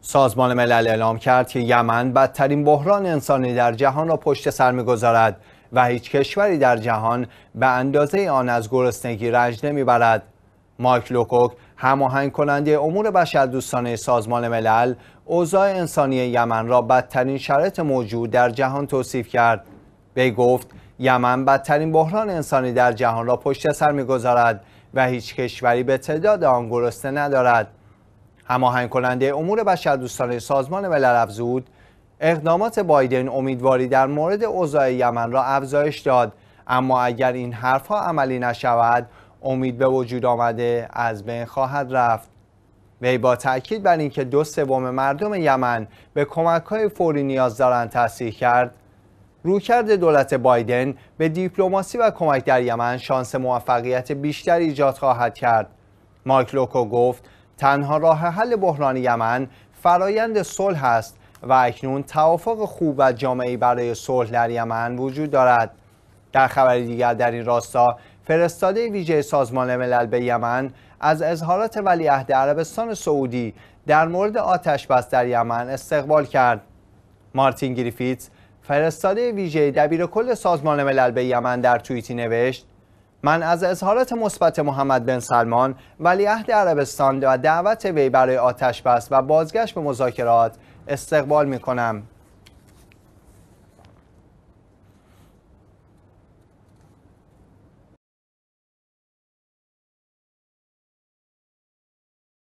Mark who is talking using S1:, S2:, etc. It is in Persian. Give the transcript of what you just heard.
S1: سازمان ملل اعلام کرد که یمن بدترین بحران انسانی در جهان را پشت سر میگذارد و هیچ کشوری در جهان به اندازه آن از گرسنگی رنج نمیبرد مایک لوکوک هماهنگ کننده امور بشردوستانه سازمان ملل اوضاع انسانی یمن را بدترین شرایط موجود در جهان توصیف کرد وی گفت یمن بدترین بحران انسانی در جهان را پشت سر میگذارد و هیچ کشوری به تعداد آن گرسنه ندارد هماهنگ کننده امور بشردوستانه سازمان ملل افزود اقدامات بایدن امیدواری در مورد اوضاع یمن را افزایش داد اما اگر این حرفها عملی نشود امید به وجود آمده از بین خواهد رفت وی با تاکید بر اینکه دو سوم مردم یمن به کمک های فوری نیاز دارند تصریح کرد روکرد دولت بایدن به دیپلماسی و کمک در یمن شانس موفقیت بیشتری ایجاد خواهد کرد مایک لوکو گفت تنها راه حل بحران یمن فرایند صلح است و اکنون توافق خوب و جامعی برای صلح در یمن وجود دارد در خبر دیگر در این راستا فرستاده ویژه سازمان ملل به یمن از اظهارات ولیعهد عربستان سعودی در مورد آتش بس در یمن استقبال کرد مارتین گریفیتس فرستاده ویژه دبیرکل سازمان ملل به یمن در توییتی نوشت من از اظهارات مثبت محمد بن سلمان ولیعهد عربستان و دعوت وی برای آتش بس و بازگشت به مذاکرات استقبال می کنم